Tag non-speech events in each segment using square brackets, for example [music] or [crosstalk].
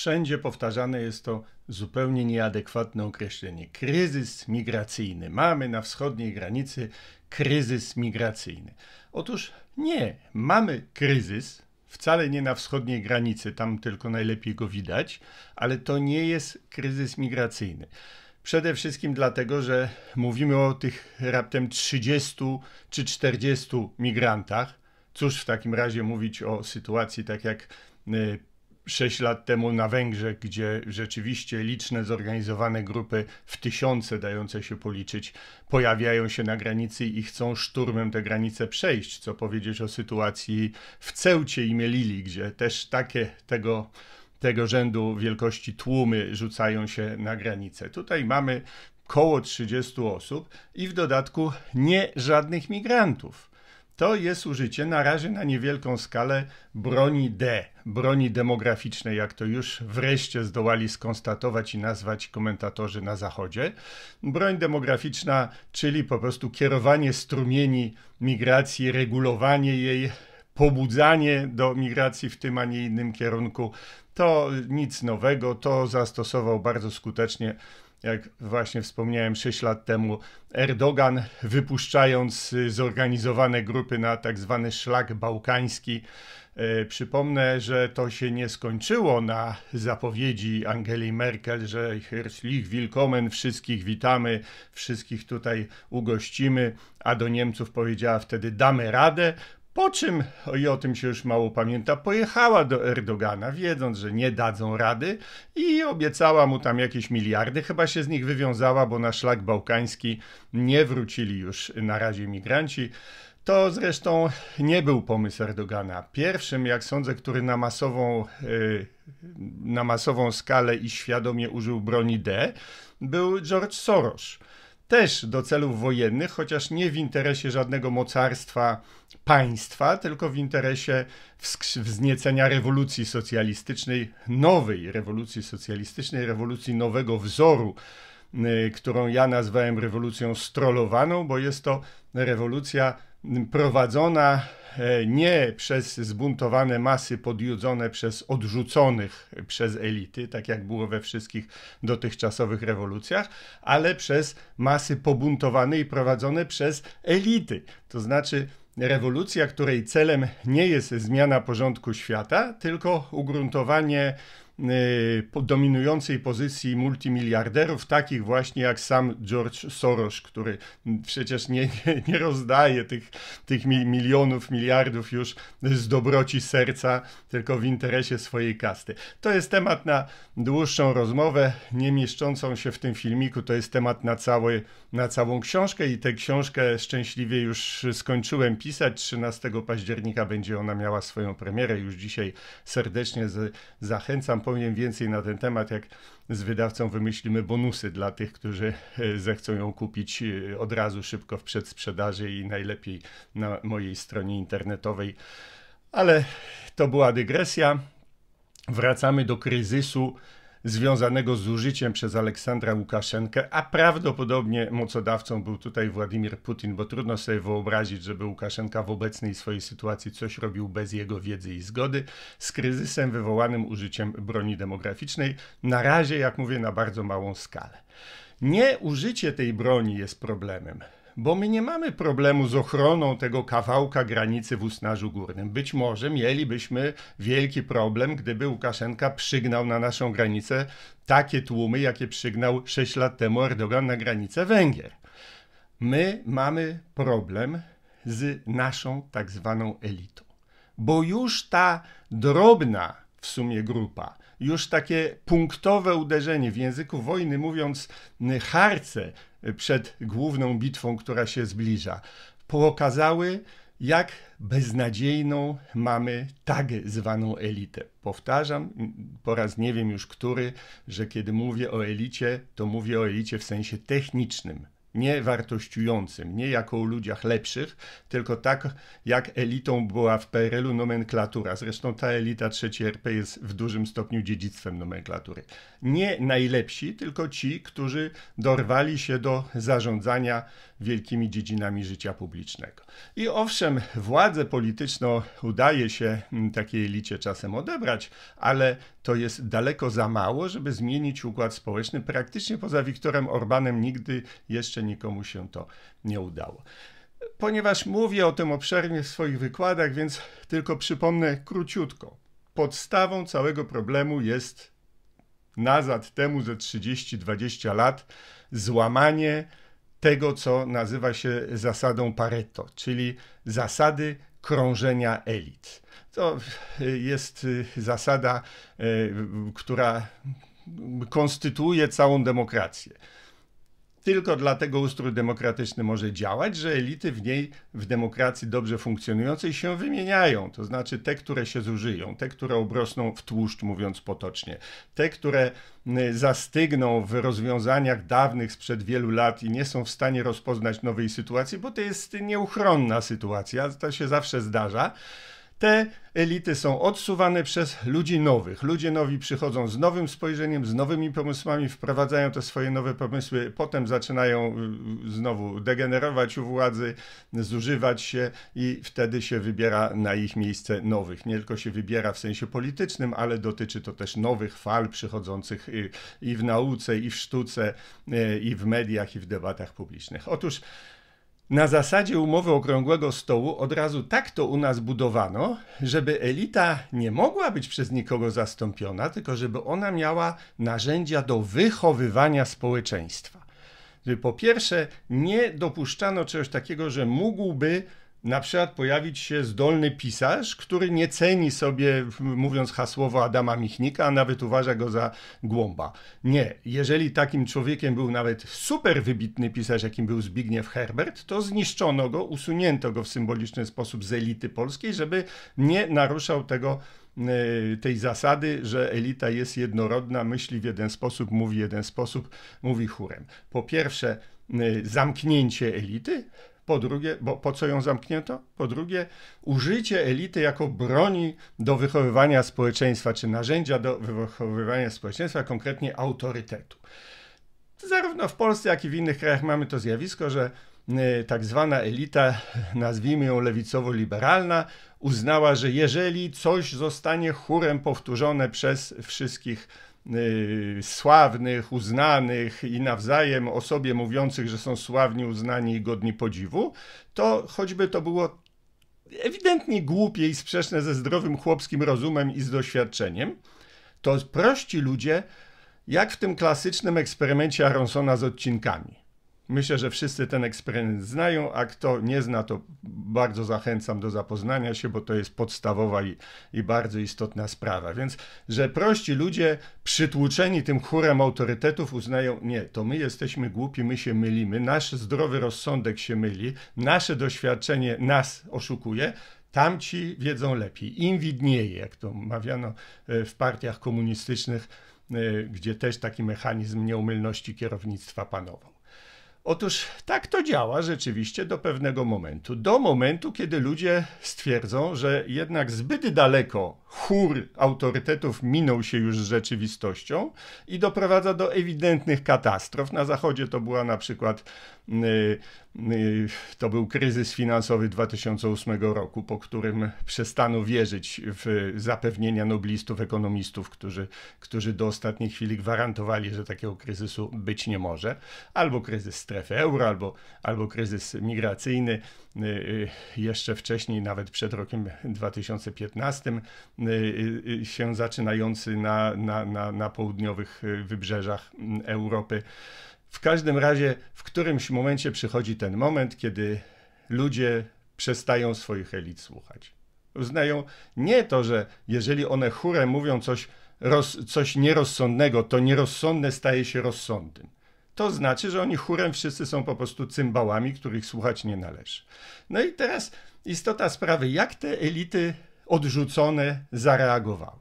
Wszędzie powtarzane jest to zupełnie nieadekwatne określenie kryzys migracyjny. Mamy na wschodniej granicy kryzys migracyjny. Otóż nie, mamy kryzys, wcale nie na wschodniej granicy, tam tylko najlepiej go widać, ale to nie jest kryzys migracyjny. Przede wszystkim dlatego, że mówimy o tych raptem 30 czy 40 migrantach. Cóż w takim razie mówić o sytuacji tak jak y, 6 lat temu na Węgrzech, gdzie rzeczywiście liczne zorganizowane grupy w tysiące dające się policzyć pojawiają się na granicy i chcą szturmem te granice przejść. Co powiedzieć o sytuacji w Ceucie i Melili, gdzie też takie tego tego rzędu wielkości tłumy rzucają się na granicę. Tutaj mamy koło 30 osób i w dodatku nie żadnych migrantów to jest użycie na razie na niewielką skalę broni D, broni demograficznej, jak to już wreszcie zdołali skonstatować i nazwać komentatorzy na Zachodzie. Broń demograficzna, czyli po prostu kierowanie strumieni migracji, regulowanie jej, pobudzanie do migracji w tym, a nie innym kierunku. To nic nowego, to zastosował bardzo skutecznie jak właśnie wspomniałem 6 lat temu, Erdogan wypuszczając y, zorganizowane grupy na tak zwany szlak bałkański. E, przypomnę, że to się nie skończyło na zapowiedzi Angeli Merkel, że herzlich willkommen, wszystkich witamy, wszystkich tutaj ugościmy, a do Niemców powiedziała wtedy damy radę. Po czym, i o tym się już mało pamięta, pojechała do Erdogana, wiedząc, że nie dadzą rady i obiecała mu tam jakieś miliardy. Chyba się z nich wywiązała, bo na szlak bałkański nie wrócili już na razie migranci. To zresztą nie był pomysł Erdogana. Pierwszym, jak sądzę, który na masową, y, na masową skalę i świadomie użył broni D, był George Soros też do celów wojennych, chociaż nie w interesie żadnego mocarstwa państwa, tylko w interesie wzniecenia rewolucji socjalistycznej, nowej rewolucji socjalistycznej, rewolucji nowego wzoru, y, którą ja nazwałem rewolucją strolowaną, bo jest to rewolucja prowadzona e, nie przez zbuntowane masy podjudzone przez odrzuconych przez elity, tak jak było we wszystkich dotychczasowych rewolucjach, ale przez masy pobuntowane i prowadzone przez elity. To znaczy rewolucja, której celem nie jest zmiana porządku świata, tylko ugruntowanie Y, dominującej pozycji multimiliarderów, takich właśnie jak sam George Soros, który przecież nie, nie, nie rozdaje tych, tych milionów, miliardów już z dobroci serca, tylko w interesie swojej kasty. To jest temat na dłuższą rozmowę, nie mieszczącą się w tym filmiku. To jest temat na, cały, na całą książkę i tę książkę szczęśliwie już skończyłem pisać. 13 października będzie ona miała swoją premierę. Już dzisiaj serdecznie z, zachęcam powiem więcej na ten temat, jak z wydawcą wymyślimy bonusy dla tych, którzy e, zechcą ją kupić e, od razu szybko w przedsprzedaży i najlepiej na mojej stronie internetowej. Ale to była dygresja. Wracamy do kryzysu związanego z użyciem przez Aleksandra Łukaszenkę, a prawdopodobnie mocodawcą był tutaj Władimir Putin, bo trudno sobie wyobrazić, żeby Łukaszenka w obecnej swojej sytuacji coś robił bez jego wiedzy i zgody, z kryzysem wywołanym użyciem broni demograficznej, na razie, jak mówię, na bardzo małą skalę. Nie użycie tej broni jest problemem bo my nie mamy problemu z ochroną tego kawałka granicy w Usnarzu Górnym. Być może mielibyśmy wielki problem, gdyby Łukaszenka przygnał na naszą granicę takie tłumy, jakie przygnał 6 lat temu Erdogan na granicę Węgier. My mamy problem z naszą tak zwaną elitą, bo już ta drobna w sumie grupa już takie punktowe uderzenie. W języku wojny mówiąc harce y, przed główną bitwą, która się zbliża, pokazały, jak beznadziejną mamy tak zwaną elitę. Powtarzam po raz nie wiem już który, że kiedy mówię o elicie, to mówię o elicie w sensie technicznym, nie wartościującym, nie jako o ludziach lepszych, tylko tak jak elitą była w PRL-u nomenklatura. Zresztą ta elita III RP jest w dużym stopniu dziedzictwem nomenklatury. Nie najlepsi, tylko ci, którzy dorwali się do zarządzania wielkimi dziedzinami życia publicznego. I owszem, władzę polityczną udaje się mm, takiej elicie czasem odebrać, ale to jest daleko za mało, żeby zmienić układ społeczny. Praktycznie poza Wiktorem Orbanem nigdy jeszcze nikomu się to nie udało. Ponieważ mówię o tym obszernie w swoich wykładach, więc tylko przypomnę króciutko. Podstawą całego problemu jest nazad temu ze 30-20 lat złamanie tego, co nazywa się zasadą Pareto, czyli zasady krążenia elit. To jest y, zasada, y, która konstytuuje całą demokrację tylko dlatego ustrój demokratyczny może działać, że elity w niej, w demokracji dobrze funkcjonującej się wymieniają. To znaczy te, które się zużyją, te, które obrosną w tłuszcz, mówiąc potocznie, te, które y, zastygną w rozwiązaniach dawnych sprzed wielu lat i nie są w stanie rozpoznać nowej sytuacji, bo to jest nieuchronna sytuacja, to się zawsze zdarza. Te elity są odsuwane przez ludzi nowych. Ludzie nowi przychodzą z nowym spojrzeniem, z nowymi pomysłami, wprowadzają te swoje nowe pomysły, potem zaczynają y, y, znowu degenerować u władzy, zużywać się i wtedy się wybiera na ich miejsce nowych. Nie tylko się wybiera w sensie politycznym, ale dotyczy to też nowych fal przychodzących y, i w nauce, i w sztuce, i w mediach, i w debatach publicznych. Otóż na zasadzie umowy okrągłego stołu od razu tak to u nas budowano, żeby elita nie mogła być przez nikogo zastąpiona, tylko żeby ona miała narzędzia do wychowywania społeczeństwa. Po pierwsze, nie dopuszczano czegoś takiego, że mógłby na przykład pojawić się zdolny pisarz, który nie ceni sobie, mówiąc hasłowo Adama Michnika, a nawet uważa go za głąba. Nie, jeżeli takim człowiekiem był nawet super wybitny pisarz, jakim był Zbigniew Herbert, to zniszczono go, usunięto go w symboliczny sposób z elity polskiej, żeby nie naruszał tego e, tej zasady, że elita jest jednorodna, myśli w jeden sposób, mówi jeden sposób, mówi chórem. Po pierwsze, e, zamknięcie elity, po drugie, bo po co ją zamknięto? Po drugie, użycie elity jako broni do wychowywania społeczeństwa, czy narzędzia do wychowywania społeczeństwa, konkretnie autorytetu. Zarówno w Polsce, jak i w innych krajach mamy to zjawisko, że Y, tak zwana elita, nazwijmy ją lewicowo-liberalna, uznała, że jeżeli coś zostanie chórem powtórzone przez wszystkich y, sławnych, uznanych i nawzajem o sobie mówiących, że są sławni, uznani i godni podziwu, to choćby to było ewidentnie głupie i sprzeczne ze zdrowym chłopskim rozumem i z doświadczeniem, to prości ludzie, jak w tym klasycznym eksperymencie Aronsona z odcinkami Myślę, że wszyscy ten eksperyment znają, a kto nie zna, to bardzo zachęcam do zapoznania się, bo to jest podstawowa i, i bardzo istotna sprawa. Więc, że prości ludzie przytłuczeni tym chórem autorytetów uznają, nie, to my jesteśmy głupi, my się mylimy, nasz zdrowy rozsądek się myli, nasze doświadczenie nas oszukuje, tamci wiedzą lepiej. Im widnieje, jak to mawiano e, w partiach komunistycznych, e, gdzie też taki mechanizm nieumylności kierownictwa panował. Otóż tak to działa rzeczywiście do pewnego momentu. Do momentu, kiedy ludzie stwierdzą, że jednak zbyt daleko chór autorytetów minął się już z rzeczywistością i doprowadza do ewidentnych katastrof. Na Zachodzie to była na przykład y, y, to był kryzys finansowy 2008 roku, po którym przestano wierzyć w zapewnienia noblistów, ekonomistów, którzy, którzy do ostatniej chwili gwarantowali, że takiego kryzysu być nie może. Albo kryzys strefy euro, albo, albo kryzys migracyjny. Y, jeszcze wcześniej, nawet przed rokiem 2015, Y, y, y, się zaczynający na, na, na, na południowych wybrzeżach mm, Europy. W każdym razie w którymś momencie przychodzi ten moment, kiedy ludzie przestają swoich elit słuchać. Uznają nie to, że jeżeli one chórem mówią coś, roz, coś nierozsądnego, to nierozsądne staje się rozsądnym. To znaczy, że oni chórem wszyscy są po prostu cymbałami, których słuchać nie należy. No i teraz istota sprawy, jak te elity odrzucone, zareagowały.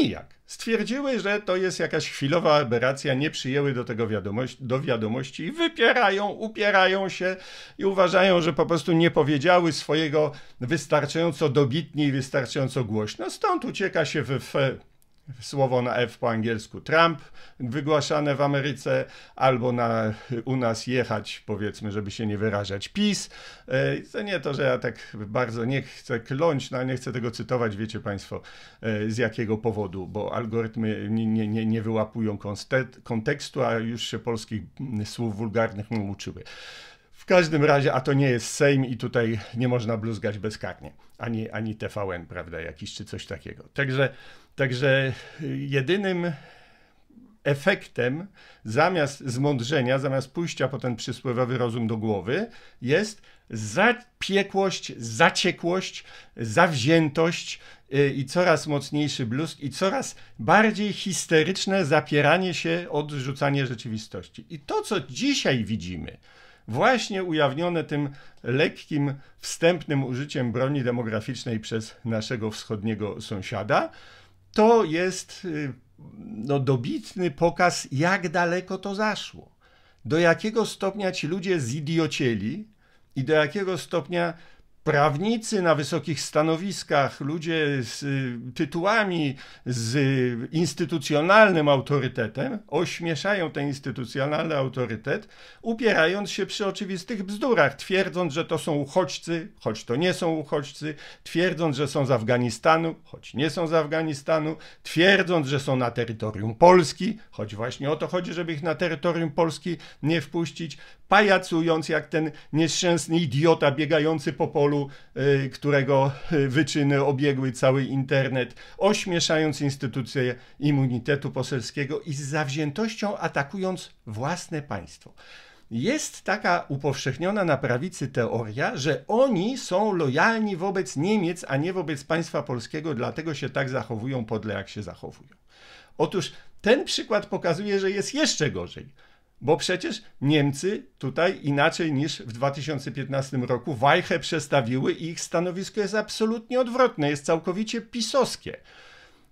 Nijak. Stwierdziły, że to jest jakaś chwilowa aberracja, nie przyjęły do tego wiadomości, do wiadomości i wypierają, upierają się i uważają, że po prostu nie powiedziały swojego wystarczająco dobitnie i wystarczająco głośno. Stąd ucieka się w, w słowo na F po angielsku Trump wygłaszane w Ameryce, albo na, u nas jechać, powiedzmy, żeby się nie wyrażać, PiS. E, to nie to, że ja tak bardzo nie chcę kląć, no, nie chcę tego cytować, wiecie Państwo, e, z jakiego powodu, bo algorytmy nie, nie, nie, nie wyłapują kontekstu, a już się polskich mm, słów wulgarnych nie uczyły. W każdym razie, a to nie jest Sejm i tutaj nie można bluzgać bezkarnie, ani, ani TVN, prawda, jakiś czy coś takiego. Także Także y, jedynym efektem zamiast zmądrzenia, zamiast pójścia po ten przysłowiowy rozum do głowy, jest zapiekłość, zaciekłość, zawziętość y, i coraz mocniejszy bluzk i coraz bardziej histeryczne zapieranie się, odrzucanie rzeczywistości. I to, co dzisiaj widzimy, właśnie ujawnione tym lekkim, wstępnym użyciem broni demograficznej przez naszego wschodniego sąsiada, to jest y, no, dobitny pokaz, jak daleko to zaszło. Do jakiego stopnia ci ludzie zidiocieli i do jakiego stopnia prawnicy na wysokich stanowiskach, ludzie z y, tytułami, z instytucjonalnym autorytetem ośmieszają ten instytucjonalny autorytet, upierając się przy oczywistych bzdurach, twierdząc, że to są uchodźcy, choć to nie są uchodźcy, twierdząc, że są z Afganistanu, choć nie są z Afganistanu, twierdząc, że są na terytorium Polski, choć właśnie o to chodzi, żeby ich na terytorium Polski nie wpuścić, pajacując jak ten nieszczęsny idiota biegający po polu, y, którego y, wyczyny obiegły cały internet, ośmieszając instytucję immunitetu poselskiego i z zawziętością atakując własne państwo. Jest taka upowszechniona na prawicy teoria, że oni są lojalni wobec Niemiec, a nie wobec państwa polskiego, dlatego się tak zachowują podle jak się zachowują. Otóż ten przykład pokazuje, że jest jeszcze gorzej bo przecież Niemcy tutaj inaczej niż w 2015 roku wajchę przestawiły i ich stanowisko jest absolutnie odwrotne, jest całkowicie pisowskie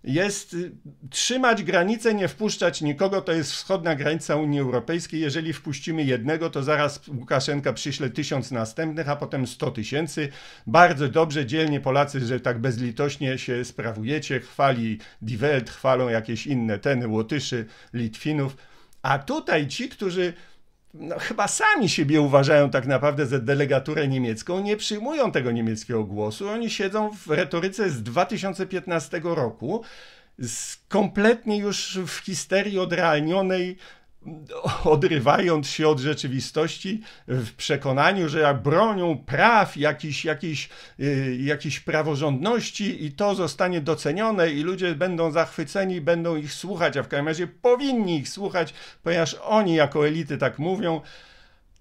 jest y, trzymać granice, nie wpuszczać nikogo, to jest wschodnia granica Unii Europejskiej. Jeżeli wpuścimy jednego, to zaraz Łukaszenka przyśle tysiąc następnych, a potem sto tysięcy. Bardzo dobrze, dzielnie Polacy, że tak bezlitośnie się sprawujecie. Chwali Die Welt, chwalą jakieś inne teny, Łotyszy, Litwinów a tutaj ci, którzy no, chyba sami siebie uważają tak naprawdę za delegaturę niemiecką, nie przyjmują tego niemieckiego głosu. Oni siedzą w retoryce z 2015 roku, z kompletnie już w histerii odrealnionej odrywając się od rzeczywistości w przekonaniu, że bronią praw, jakiejś, jakiejś, y, jakiejś praworządności i to zostanie docenione i ludzie będą zachwyceni, będą ich słuchać, a w każdym razie powinni ich słuchać, ponieważ oni jako elity tak mówią.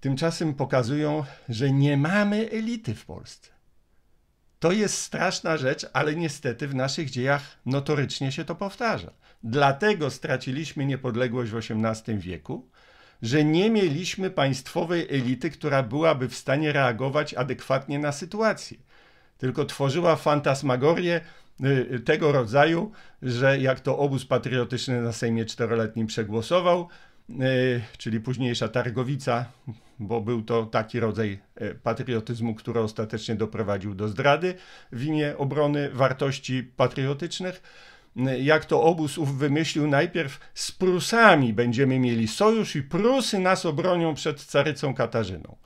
Tymczasem pokazują, że nie mamy elity w Polsce. To jest straszna rzecz, ale niestety w naszych dziejach notorycznie się to powtarza. Dlatego straciliśmy niepodległość w XVIII wieku, że nie mieliśmy państwowej elity, która byłaby w stanie reagować adekwatnie na sytuację. Tylko tworzyła fantasmagorię y, y, tego rodzaju, że jak to obóz patriotyczny na Sejmie czteroletnim przegłosował, y, czyli późniejsza Targowica, bo był to taki rodzaj patriotyzmu, który ostatecznie doprowadził do zdrady w imię obrony wartości patriotycznych jak to obóz ów wymyślił, najpierw z Prusami będziemy mieli sojusz i Prusy nas obronią przed carycą Katarzyną.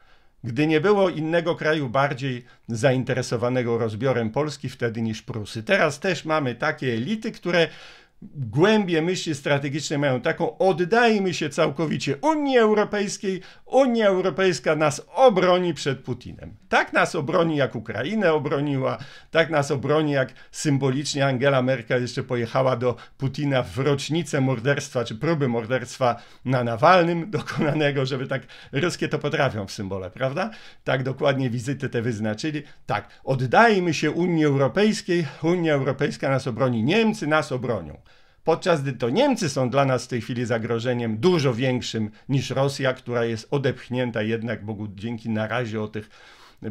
Gdy nie było innego kraju bardziej zainteresowanego rozbiorem Polski wtedy niż Prusy. Teraz też mamy takie elity, które głębie myśli strategiczne mają taką, oddajmy się całkowicie Unii Europejskiej, Unia Europejska nas obroni przed Putinem. Tak nas obroni, jak Ukrainę obroniła, tak nas obroni, jak symbolicznie Angela Merkel jeszcze pojechała do Putina w rocznicę morderstwa, czy próby morderstwa na Nawalnym [laughs] dokonanego, żeby tak, Ruskie to potrafią w symbole, prawda? Tak dokładnie wizyty te wyznaczyli. Tak, oddajmy się Unii Europejskiej, Unia Europejska nas obroni, Niemcy nas obronią podczas gdy to Niemcy są dla nas w tej chwili zagrożeniem dużo większym niż Rosja, która jest odepchnięta jednak Bogu dzięki na razie o tych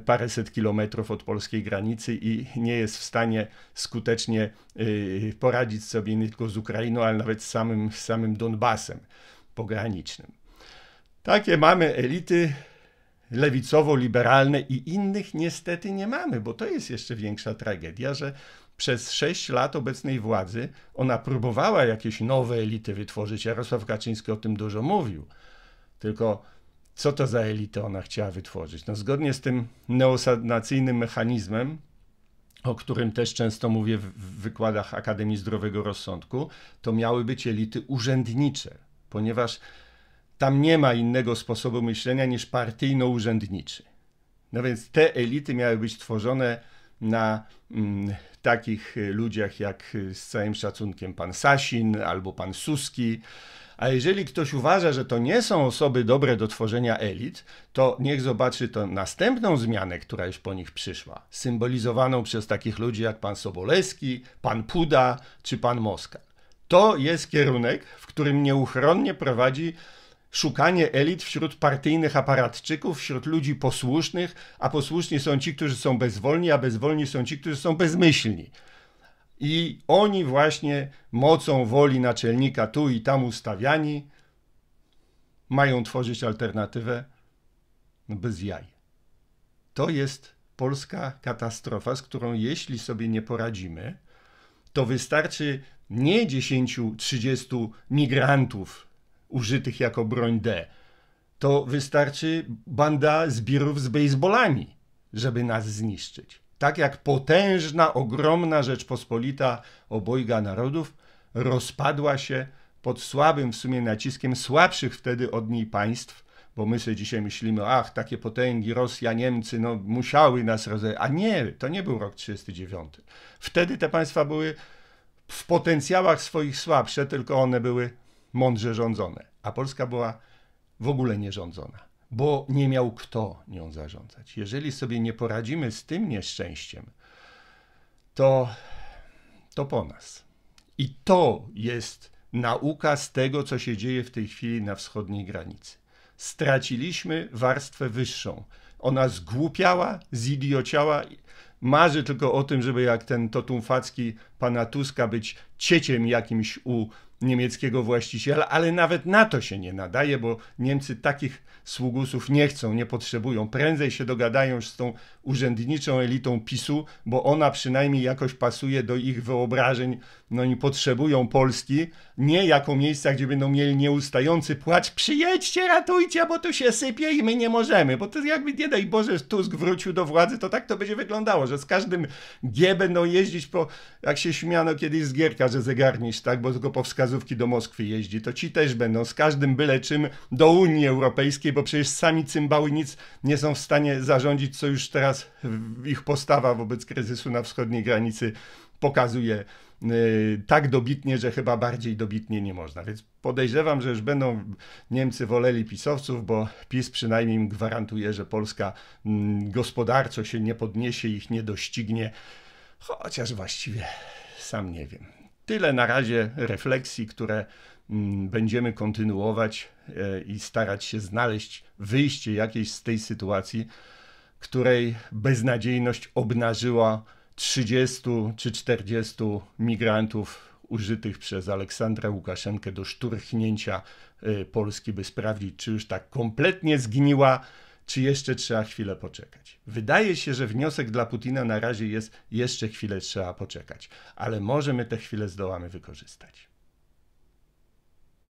paręset kilometrów od polskiej granicy i nie jest w stanie skutecznie y, poradzić sobie nie tylko z Ukrainą, ale nawet z samym, z samym Donbasem pogranicznym. Takie mamy elity lewicowo-liberalne i innych niestety nie mamy, bo to jest jeszcze większa tragedia, że przez sześć lat obecnej władzy ona próbowała jakieś nowe elity wytworzyć. Jarosław Kaczyński o tym dużo mówił. Tylko co to za elitę ona chciała wytworzyć? No, zgodnie z tym neosanacyjnym mechanizmem, o którym też często mówię w wykładach Akademii Zdrowego Rozsądku, to miały być elity urzędnicze, ponieważ tam nie ma innego sposobu myślenia niż partyjno-urzędniczy. No więc te elity miały być tworzone na mm, takich ludziach jak y, z całym szacunkiem pan Sasin albo pan Suski. A jeżeli ktoś uważa, że to nie są osoby dobre do tworzenia elit, to niech zobaczy to następną zmianę, która już po nich przyszła, symbolizowaną przez takich ludzi jak pan Sobolewski, pan Puda czy pan Moska. To jest kierunek, w którym nieuchronnie prowadzi szukanie elit wśród partyjnych aparatczyków, wśród ludzi posłusznych, a posłuszni są ci, którzy są bezwolni, a bezwolni są ci, którzy są bezmyślni. I oni właśnie mocą woli naczelnika tu i tam ustawiani mają tworzyć alternatywę no bez jaj. To jest polska katastrofa, z którą jeśli sobie nie poradzimy, to wystarczy nie 10-30 migrantów użytych jako broń D. To wystarczy banda zbirów z baseballami, żeby nas zniszczyć. Tak jak potężna, ogromna Rzeczpospolita obojga narodów rozpadła się pod słabym w sumie naciskiem słabszych wtedy od niej państw, bo my sobie dzisiaj myślimy, ach, takie potęgi Rosja, Niemcy, no musiały nas rozegrać. A nie, to nie był rok 1939. Wtedy te państwa były w potencjałach swoich słabsze, tylko one były mądrze rządzone, a Polska była w ogóle nierządzona, bo nie miał kto nią zarządzać. Jeżeli sobie nie poradzimy z tym nieszczęściem, to, to po nas. I to jest nauka z tego, co się dzieje w tej chwili na wschodniej granicy. Straciliśmy warstwę wyższą. Ona zgłupiała, zidiociała, marzy tylko o tym, żeby jak ten totumfacki pana Tuska być cieciem jakimś u niemieckiego właściciela, ale nawet na to się nie nadaje, bo Niemcy takich sługusów nie chcą, nie potrzebują. Prędzej się dogadają z tą urzędniczą elitą PiSu, bo ona przynajmniej jakoś pasuje do ich wyobrażeń. No oni potrzebują Polski, nie jako miejsca, gdzie będą mieli nieustający płacz. Przyjedźcie, ratujcie, bo tu się sypie i my nie możemy. Bo to jakby nie daj Boże Tusk wrócił do władzy, to tak to będzie wyglądało, że z każdym G będą jeździć po, jak się śmiano kiedyś z Gierka, że zegarnisz, tak, bo tylko powskazał wskazówki do Moskwy jeździ, to ci też będą z każdym byle czym do Unii Europejskiej, bo przecież sami cymbały nic nie są w stanie zarządzić, co już teraz ich postawa wobec kryzysu na wschodniej granicy pokazuje e, tak dobitnie, że chyba bardziej dobitnie nie można. Więc podejrzewam, że już będą Niemcy woleli pisowców, bo PiS przynajmniej im gwarantuje, że Polska gospodarczo się nie podniesie, ich nie doścignie. Chociaż właściwie sam nie wiem. Tyle na razie refleksji, które mm, będziemy kontynuować e, i starać się znaleźć wyjście jakiejś z tej sytuacji, której beznadziejność obnażyła 30 czy 40 migrantów użytych przez Aleksandra Łukaszenkę do szturchnięcia e, Polski, by sprawdzić, czy już tak kompletnie zgniła czy jeszcze trzeba chwilę poczekać. Wydaje się, że wniosek dla Putina na razie jest jeszcze chwilę trzeba poczekać, ale może my tę chwilę zdołamy wykorzystać.